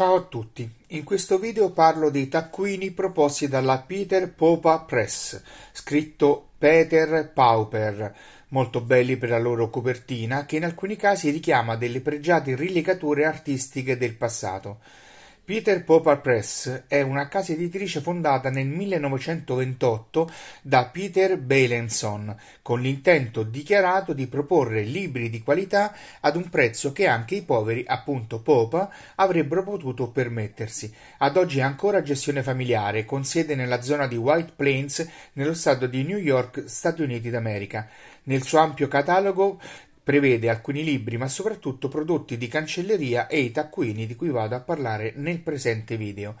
Ciao a tutti, in questo video parlo dei taccuini proposti dalla Peter Popa Press, scritto Peter Pauper, molto belli per la loro copertina che in alcuni casi richiama delle pregiate rilegature artistiche del passato. Peter Popper Press è una casa editrice fondata nel 1928 da Peter Beilenson con l'intento dichiarato di proporre libri di qualità ad un prezzo che anche i poveri, appunto Popa, avrebbero potuto permettersi. Ad oggi è ancora gestione familiare, con sede nella zona di White Plains, nello stato di New York, Stati Uniti d'America. Nel suo ampio catalogo Prevede alcuni libri ma soprattutto prodotti di cancelleria e i taccuini di cui vado a parlare nel presente video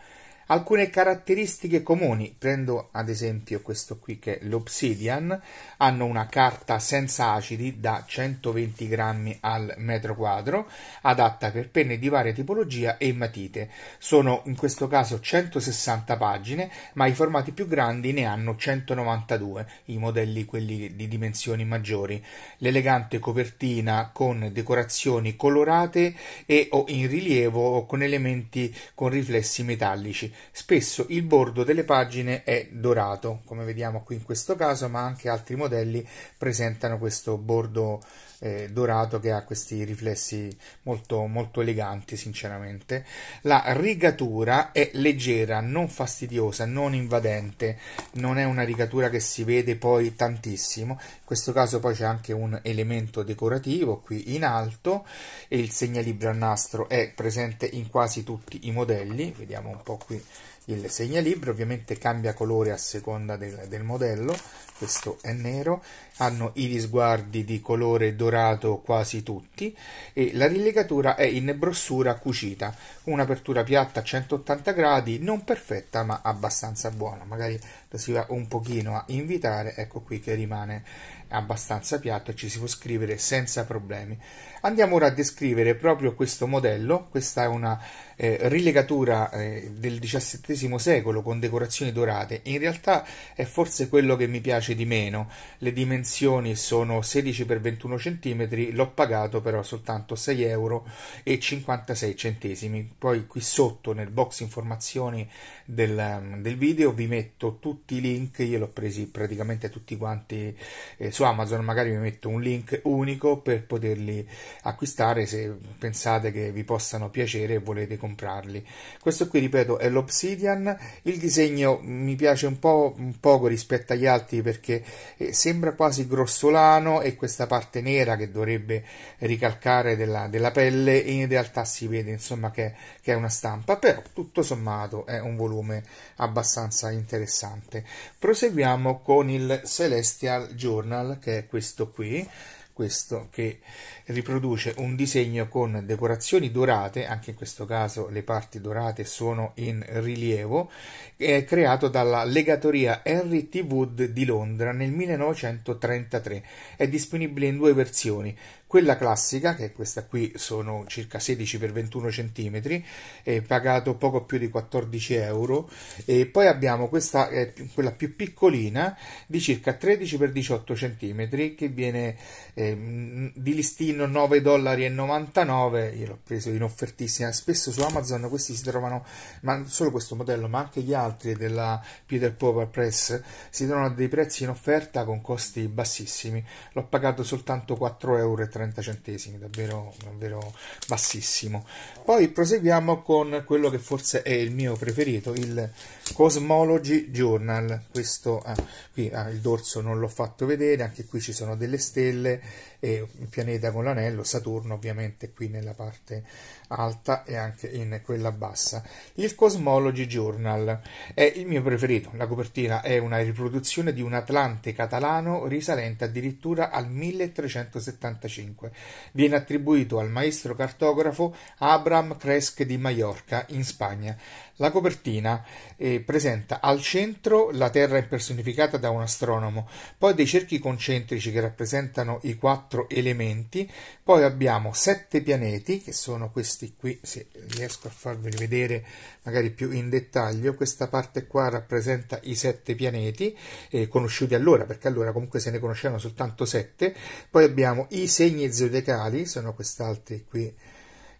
alcune caratteristiche comuni, prendo ad esempio questo qui che è l'Obsidian, hanno una carta senza acidi da 120 grammi al metro quadro, adatta per penne di varia tipologia e matite. Sono in questo caso 160 pagine, ma i formati più grandi ne hanno 192, i modelli quelli di dimensioni maggiori. L'elegante copertina con decorazioni colorate e o in rilievo o con elementi con riflessi metallici spesso il bordo delle pagine è dorato, come vediamo qui in questo caso, ma anche altri modelli presentano questo bordo eh, dorato che ha questi riflessi molto, molto eleganti sinceramente. La rigatura è leggera, non fastidiosa, non invadente, non è una rigatura che si vede poi tantissimo, in questo caso poi c'è anche un elemento decorativo qui in alto e il segnalibro a nastro è presente in quasi tutti i modelli, vediamo un po' qui il segnalibro, ovviamente cambia colore a seconda del, del modello, questo è nero, hanno i risguardi di colore dorato dorato quasi tutti e la rilegatura è in brossura cucita, un'apertura piatta a 180 gradi, non perfetta ma abbastanza buona, magari lo si va un pochino a invitare, ecco qui che rimane abbastanza piatto e ci si può scrivere senza problemi. Andiamo ora a descrivere proprio questo modello, questa è una eh, rilegatura eh, del XVII secolo con decorazioni dorate, in realtà è forse quello che mi piace di meno, le dimensioni sono 16 x 21 cm, l'ho pagato però soltanto 6,56 euro, poi qui sotto nel box informazioni del, mm, del, video vi metto tutti i link, io l'ho presi praticamente tutti quanti eh, su Amazon, magari vi metto un link unico per poterli acquistare se pensate che vi possano piacere e volete comprarli. Questo qui, ripeto, è l'Obsidian, il disegno mi piace un po' un poco rispetto agli altri perché eh, sembra quasi grossolano e questa parte nera che dovrebbe ricalcare della, della pelle in realtà si vede insomma che, che è una stampa, però tutto sommato è un volume abbastanza interessante. Proseguiamo con il Celestial Journal che è questo qui questo che riproduce un disegno con decorazioni dorate, anche in questo caso le parti dorate sono in rilievo, è creato dalla legatoria Henry T. Wood di Londra nel 1933. È disponibile in due versioni, quella classica, che è questa qui, sono circa 16 x 21 cm, eh, pagato poco più di 14 euro. E poi abbiamo questa, eh, quella più piccolina, di circa 13 x 18 cm, che viene eh, di listino 9,99 dollari. Io l'ho preso in offertissima. Spesso su Amazon questi si trovano, ma non solo questo modello, ma anche gli altri della Peter Popper Press, si trovano a dei prezzi in offerta con costi bassissimi. L'ho pagato soltanto 4,30 euro 30 centesimi, davvero, davvero bassissimo. Poi proseguiamo con quello che forse è il mio preferito, il Cosmology Journal, questo ah, qui ah, il dorso non l'ho fatto vedere, anche qui ci sono delle stelle e un pianeta con l'anello, Saturno ovviamente qui nella parte alta e anche in quella bassa. Il Cosmology Journal è il mio preferito, la copertina è una riproduzione di un Atlante catalano risalente addirittura al 1375. Viene attribuito al maestro cartografo Abraham Cresc di Mallorca in Spagna. La copertina eh, presenta al centro la Terra impersonificata da un astronomo, poi dei cerchi concentrici che rappresentano i quattro elementi, poi abbiamo sette pianeti che sono questi qui, se riesco a farveli vedere magari più in dettaglio, questa parte qua rappresenta i sette pianeti eh, conosciuti allora, perché allora comunque se ne conoscevano soltanto sette, poi abbiamo i segni zodiacali, sono questi altri qui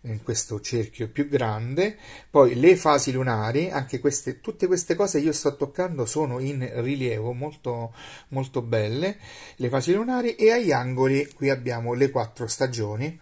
in questo cerchio più grande, poi le fasi lunari, anche queste, tutte queste cose che io sto toccando sono in rilievo molto, molto belle, le fasi lunari e agli angoli qui abbiamo le quattro stagioni,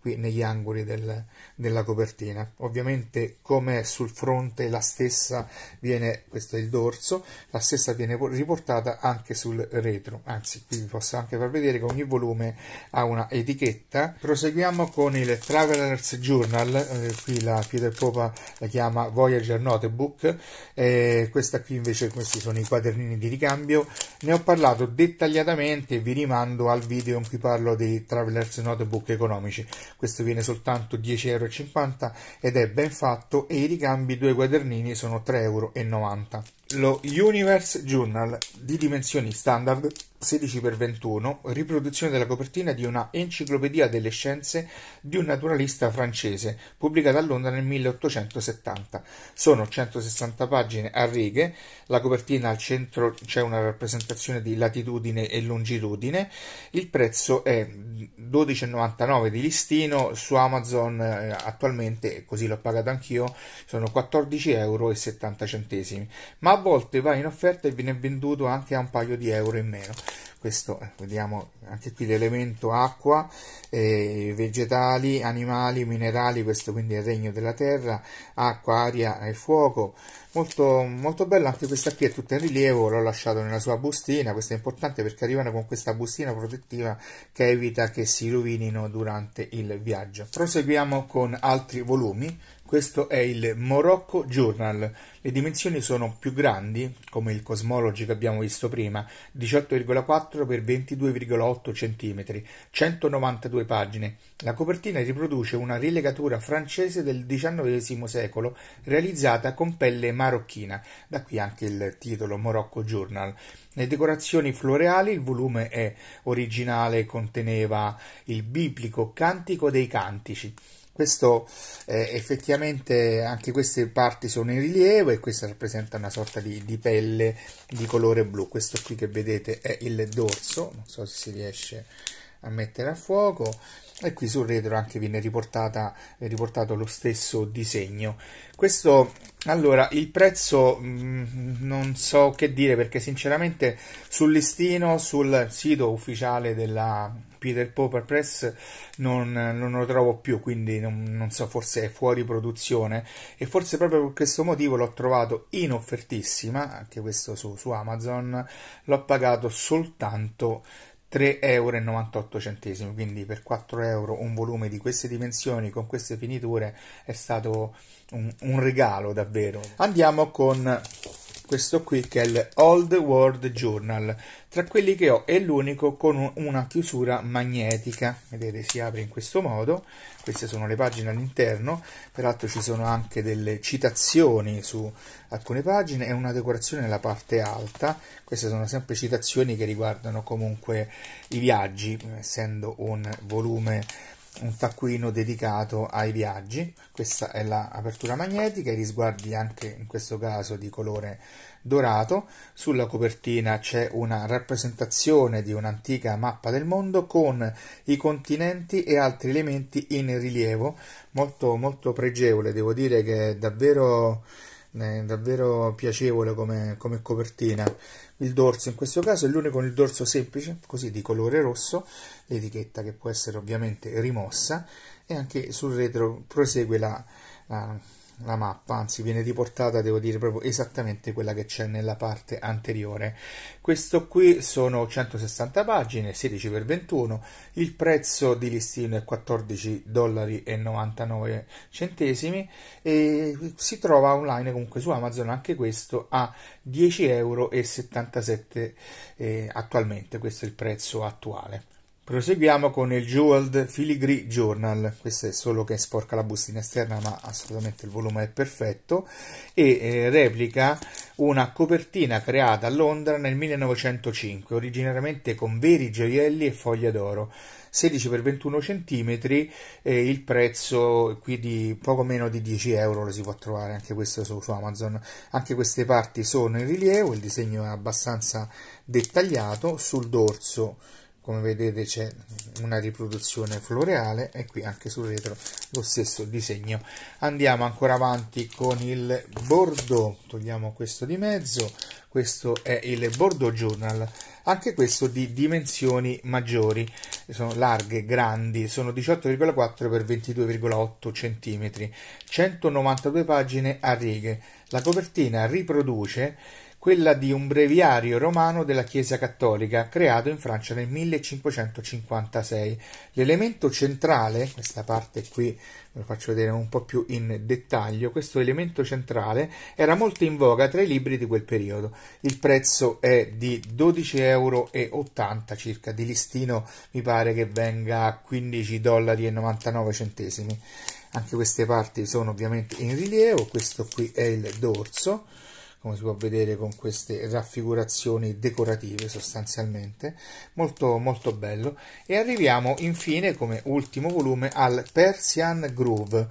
qui negli angoli del, della copertina. Ovviamente come sul fronte la stessa viene, questo è il dorso, la stessa viene riportata anche sul retro. Anzi, qui vi posso anche far vedere che ogni volume ha una etichetta. Proseguiamo con il Traveler's Journal, eh, qui la Peter Popa la chiama Voyager Notebook, eh, questa qui invece questi sono i quadernini di ricambio. Ne ho parlato dettagliatamente e vi rimando al video in cui parlo dei Traveler's Notebook economici. Questo viene soltanto 10,50 euro ed è ben fatto e i ricambi due quadernini sono 3,90 euro. Lo Universe Journal di dimensioni standard 16x21, riproduzione della copertina di una enciclopedia delle scienze di un naturalista francese, pubblicata a Londra nel 1870. Sono 160 pagine a righe, la copertina al centro c'è una rappresentazione di latitudine e longitudine, il prezzo è 12,99 di listino, su Amazon eh, attualmente, così l'ho pagato anch'io, sono 14,70 euro, ma volte va in offerta e viene venduto anche a un paio di euro in meno questo eh, vediamo anche qui l'elemento acqua, eh, vegetali, animali, minerali, questo quindi è il regno della terra, acqua, aria e fuoco. Molto, molto bello anche questa qui è tutta in rilievo, l'ho lasciato nella sua bustina, questo è importante perché arrivano con questa bustina protettiva che evita che si rovinino durante il viaggio. Proseguiamo con altri volumi questo è il Morocco Journal. Le dimensioni sono più grandi, come il Cosmology che abbiamo visto prima, 18,4 x 22,8 cm, 192 pagine. La copertina riproduce una rilegatura francese del XIX secolo realizzata con pelle marocchina, da qui anche il titolo Morocco Journal. Le decorazioni floreali, il volume è originale, conteneva il biblico Cantico dei Cantici. Questo eh, effettivamente anche queste parti sono in rilievo e questa rappresenta una sorta di, di, pelle di colore blu. Questo qui che vedete è il dorso, non so se si riesce a mettere a fuoco e qui sul retro anche viene riportata, riportato lo stesso disegno. Questo allora, il prezzo mh, mm, non so che dire perché sinceramente sul listino, sul sito ufficiale della Peter Popper Press non, non lo trovo più, quindi non, non, so, forse è fuori produzione e forse proprio per questo motivo l'ho trovato in offertissima, anche questo su, su Amazon, l'ho pagato soltanto 3,98 euro, quindi per 4 euro un volume di queste dimensioni con queste finiture è stato un, un regalo davvero. Andiamo con questo qui che è il Old World Journal, tra quelli che ho è l'unico con una chiusura magnetica, vedete si apre in questo modo, queste sono le pagine all'interno, peraltro ci sono anche delle citazioni su alcune pagine e una decorazione nella parte alta, queste sono sempre citazioni che riguardano comunque i viaggi, essendo un volume un taccuino dedicato ai viaggi. Questa è l'apertura magnetica, i risguardi anche in questo caso di colore dorato. Sulla copertina c'è una rappresentazione di un'antica mappa del mondo con i continenti e altri elementi in rilievo, molto molto pregevole, devo dire che è davvero, è eh, davvero piacevole come, come copertina il dorso in questo caso è l'unico con il dorso semplice, così di colore rosso, l'etichetta che può essere ovviamente rimossa e anche sul retro prosegue la, la la mappa, anzi viene riportata, devo dire, proprio esattamente quella che c'è nella parte anteriore. Questo qui sono 160 pagine, 16x21, il prezzo di listino è 14,99 dollari e si trova online comunque su Amazon anche questo a 10,77 euro eh, attualmente, questo è il prezzo attuale. Proseguiamo con il Jeweled Filigree Journal, questo è solo che sporca la bustina esterna ma assolutamente il volume è perfetto e eh, replica una copertina creata a Londra nel 1905 originariamente con veri gioielli e foglie d'oro 16 x 21 cm eh, il prezzo qui di poco meno di 10 euro lo si può trovare anche questo su, su Amazon anche queste parti sono in rilievo il disegno è abbastanza dettagliato sul dorso come vedete c'è una riproduzione floreale e qui anche sul retro lo stesso disegno andiamo ancora avanti con il bordo togliamo questo di mezzo questo è il bordo journal anche questo di dimensioni maggiori sono larghe grandi sono 18,4 x 22,8 cm 192 pagine a righe la copertina riproduce quella di un breviario romano della Chiesa cattolica, creato in Francia nel 1556. L'elemento centrale, questa parte qui ve lo faccio vedere un po' più in dettaglio, questo elemento centrale era molto in voga tra i libri di quel periodo. Il prezzo è di 12,80 euro circa, di listino mi pare che venga a 15,99 centesimi. Anche queste parti sono ovviamente in rilievo, questo qui è il dorso come si può vedere con queste raffigurazioni decorative sostanzialmente, molto molto bello. E arriviamo infine come ultimo volume al Persian Groove.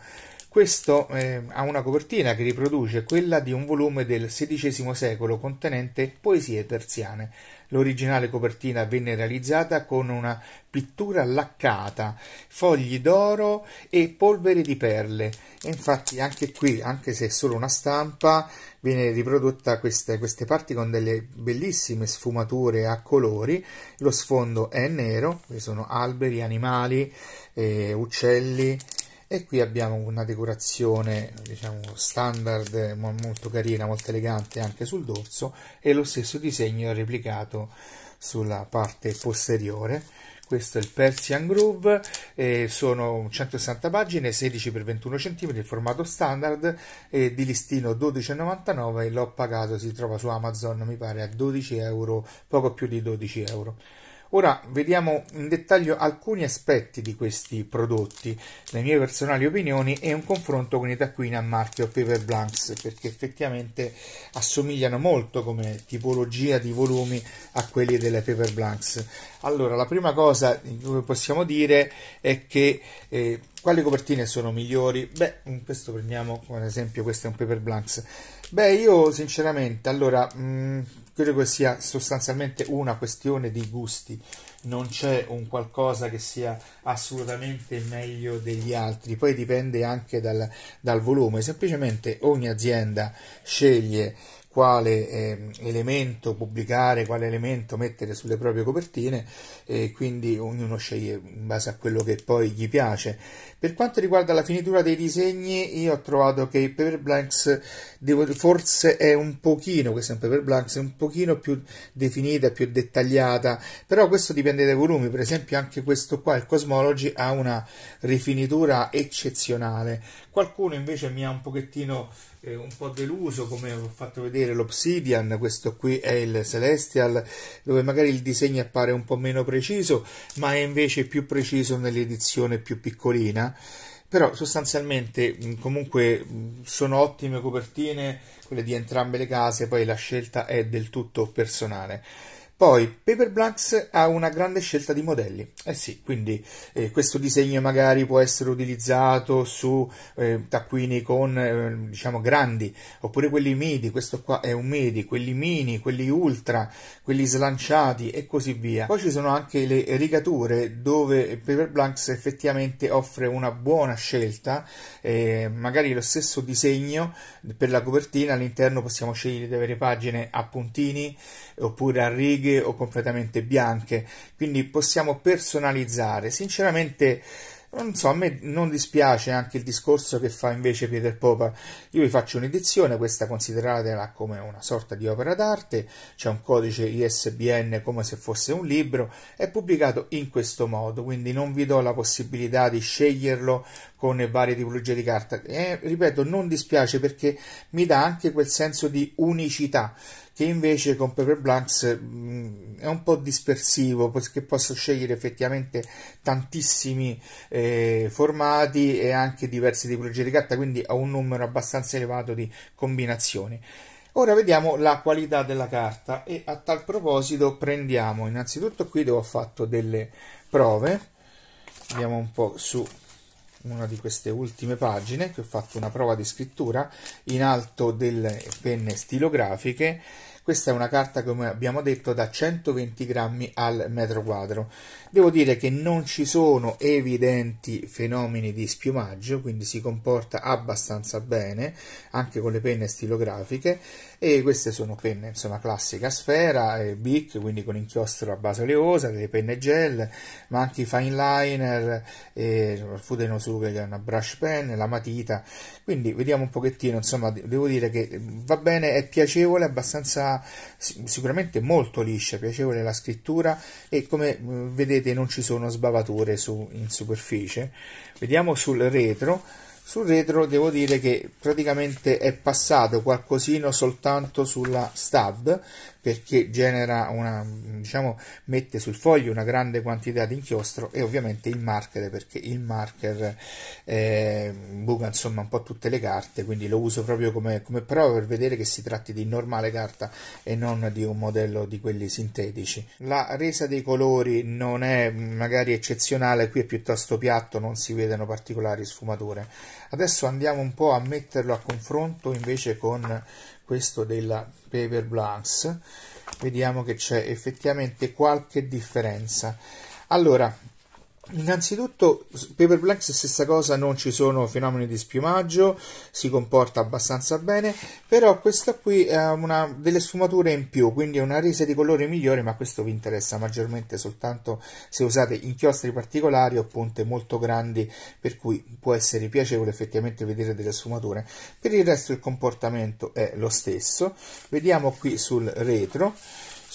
Questo eh, ha una copertina che riproduce quella di un volume del XVI secolo contenente poesie persiane. L'originale copertina venne realizzata con una pittura laccata, fogli d'oro e polvere di perle. E infatti anche qui, anche se è solo una stampa, viene riprodotta queste, queste parti con delle bellissime sfumature a colori. Lo sfondo è nero, sono alberi, animali, eh, uccelli e qui abbiamo una decorazione diciamo standard molto carina molto elegante anche sul dorso e lo stesso disegno replicato sulla parte posteriore questo è il Persian Groove, eh, sono 160 pagine, 16x21 cm, il formato standard, eh, di listino 12,99, l'ho pagato, si trova su Amazon mi pare a 12 euro, poco più di 12 euro. Ora vediamo in dettaglio alcuni aspetti di questi prodotti, le mie personali opinioni e un confronto con i taccuini a marchio Paper Blanks perché effettivamente assomigliano molto come tipologia di volumi a quelli delle Paper Blanks. Allora, la prima cosa che possiamo dire è che eh, quali copertine sono migliori? Beh, in questo prendiamo come esempio questo è un Paper Blanks Beh, io sinceramente, allora, mh, mm, credo che sia sostanzialmente una questione di gusti, non c'è un qualcosa che sia assolutamente meglio degli altri, poi dipende anche dal, dal volume, semplicemente ogni azienda sceglie quale eh, elemento pubblicare, quale elemento mettere sulle proprie copertine e quindi ognuno sceglie in base a quello che poi gli piace. Per quanto riguarda la finitura dei disegni, io ho trovato che il Paper Blanks devo, forse è un pochino, questo è un Paper Blanks, è un pochino più definita, più dettagliata, però questo dipende dai volumi, per esempio anche questo qua, il Cosmology, ha una rifinitura eccezionale. Qualcuno invece mi ha un pochettino eh, un po' deluso come ho fatto vedere l'Obsidian, questo qui è il Celestial, dove magari il disegno appare un po' meno preciso, ma è invece più preciso nell'edizione più piccolina però sostanzialmente comunque sono ottime copertine quelle di entrambe le case, poi la scelta è del tutto personale. Poi Paper Blanks ha una grande scelta di modelli, eh sì, quindi eh, questo disegno magari può essere utilizzato su eh, taccuini con eh, diciamo grandi, oppure quelli midi, questo qua è un midi, quelli mini, quelli ultra, quelli slanciati e così via. Poi ci sono anche le rigature dove Paper Blanks effettivamente offre una buona scelta, eh, magari lo stesso disegno per la copertina all'interno possiamo scegliere di avere pagine a puntini oppure a righe righe o completamente bianche, quindi possiamo personalizzare. Sinceramente non so, a me non dispiace anche il discorso che fa invece Peter Popa. Io vi faccio un'edizione, questa consideratela come una sorta di opera d'arte, c'è un codice ISBN come se fosse un libro, è pubblicato in questo modo, quindi non vi do la possibilità di sceglierlo con varie tipologie di carta. E, eh, ripeto, non dispiace perché mi dà anche quel senso di unicità che invece con Paper Blanks mh, mm, è un po' dispersivo perché posso scegliere effettivamente tantissimi eh, formati e anche diversi tipologie di carta, quindi ho un numero abbastanza elevato di combinazioni. Ora vediamo la qualità della carta e a tal proposito prendiamo innanzitutto qui dove ho fatto delle prove, andiamo un po' su una di queste ultime pagine che ho fatto una prova di scrittura in alto delle penne stilografiche questa è una carta, come abbiamo detto, da 120 grammi al metro quadro. Devo dire che non ci sono evidenti fenomeni di spiumaggio, quindi si comporta abbastanza bene, anche con le penne stilografiche e queste sono penne insomma classica sfera e BIC quindi con inchiostro a base oleosa delle penne gel ma anche i fine liner e Fudenosuke che è una brush pen la matita quindi vediamo un pochettino insomma devo dire che va bene è piacevole abbastanza sicuramente molto liscia piacevole la scrittura e come mm, vedete non ci sono sbavature su, in superficie vediamo sul retro sul retro devo dire che praticamente è passato qualcosino soltanto sulla stab, perché genera una, diciamo, mette sul foglio una grande quantità di inchiostro e ovviamente il marker perché il marker eh, buca insomma un po' tutte le carte, quindi lo uso proprio come, come prova per vedere che si tratti di normale carta e non di un modello di quelli sintetici. La resa dei colori non è magari eccezionale, qui è piuttosto piatto, non si vedono particolari sfumature. Adesso andiamo un po' a metterlo a confronto invece con questo della Paper Blanks, vediamo che c'è effettivamente qualche differenza. Allora, Innanzitutto, Paper Blanks stessa cosa, non ci sono fenomeni di spiumaggio, si comporta abbastanza bene, però questa qui ha una, delle sfumature in più, quindi è una resa di colore migliore, ma questo vi interessa maggiormente soltanto se usate inchiostri particolari o punte molto grandi, per cui può essere piacevole effettivamente vedere delle sfumature. Per il resto il comportamento è lo stesso, vediamo qui sul retro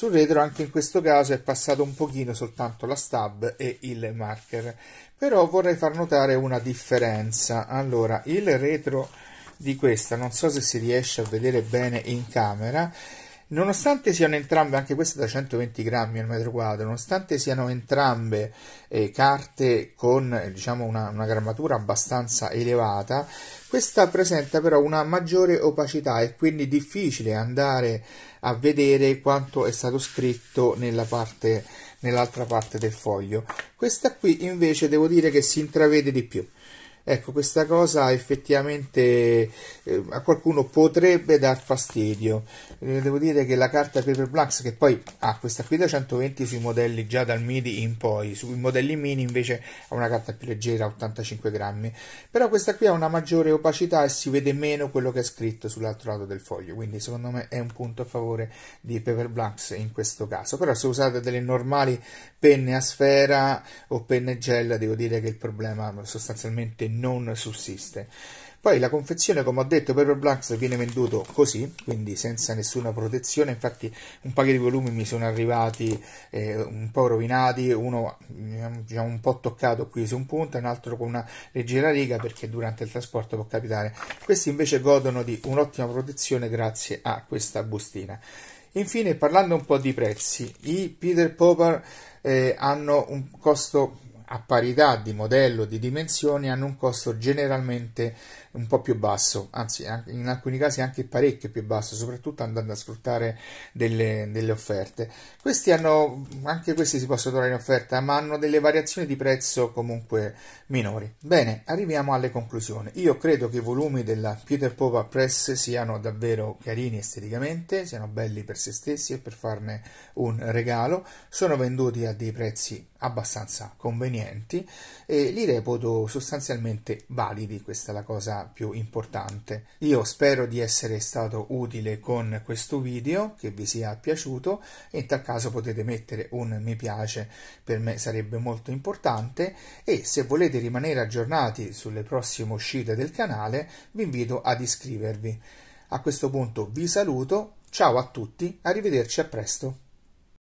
sul retro anche in questo caso è passato un pochino soltanto la stab e il marker, però vorrei far notare una differenza. Allora, il retro di questa, non so se si riesce a vedere bene in camera, Nonostante siano entrambe, anche queste da 120 grammi al metro quadro, nonostante siano entrambe eh, carte con eh, diciamo una, una grammatura abbastanza elevata, questa presenta però una maggiore opacità e quindi difficile andare a vedere quanto è stato scritto nella parte, nell'altra parte del foglio. Questa qui invece devo dire che si intravede di più. Ecco, questa cosa effettivamente eh, a qualcuno potrebbe dar fastidio. Eh, devo dire che la carta Paper Blanks, che poi ha ah, questa qui da 120 sui modelli già dal MIDI in poi, sui modelli mini invece ha una carta più leggera, 85 grammi, però questa qui ha una maggiore opacità e si vede meno quello che è scritto sull'altro lato del foglio, quindi secondo me è un punto a favore di Paper Blanks in questo caso. Però se usate delle normali penne a sfera o penne gel, devo dire che il problema sostanzialmente non sussiste. Poi la confezione, come ho detto, Paper Blacks viene venduto così, quindi senza nessuna protezione. Infatti, un paio di volumi mi sono arrivati eh, un po' rovinati, uno diciamo, un po' toccato qui su un punto, un altro con una leggera riga perché durante il trasporto può capitare. Questi invece godono di un'ottima protezione grazie a questa bustina. Infine, parlando un po' di prezzi, i Peter Popper eh, hanno un costo a parità di modello e di dimensioni hanno un costo generalmente un po' più basso, anzi in alcuni casi anche parecchio più basso, soprattutto andando a sfruttare delle, delle offerte. Questi hanno, anche questi si possono trovare in offerta, ma hanno delle variazioni di prezzo comunque minori. Bene, arriviamo alle conclusioni. Io credo che i volumi della Peter Popa Press siano davvero carini esteticamente, siano belli per se stessi e per farne un regalo, sono venduti a dei prezzi abbastanza convenienti e li reputo sostanzialmente validi, questa è la cosa più importante. Io spero di essere stato utile con questo video, che vi sia piaciuto e in tal caso potete mettere un mi piace, per me sarebbe molto importante e se volete rimanere aggiornati sulle prossime uscite del canale vi invito ad iscrivervi. A questo punto vi saluto, ciao a tutti, arrivederci a presto.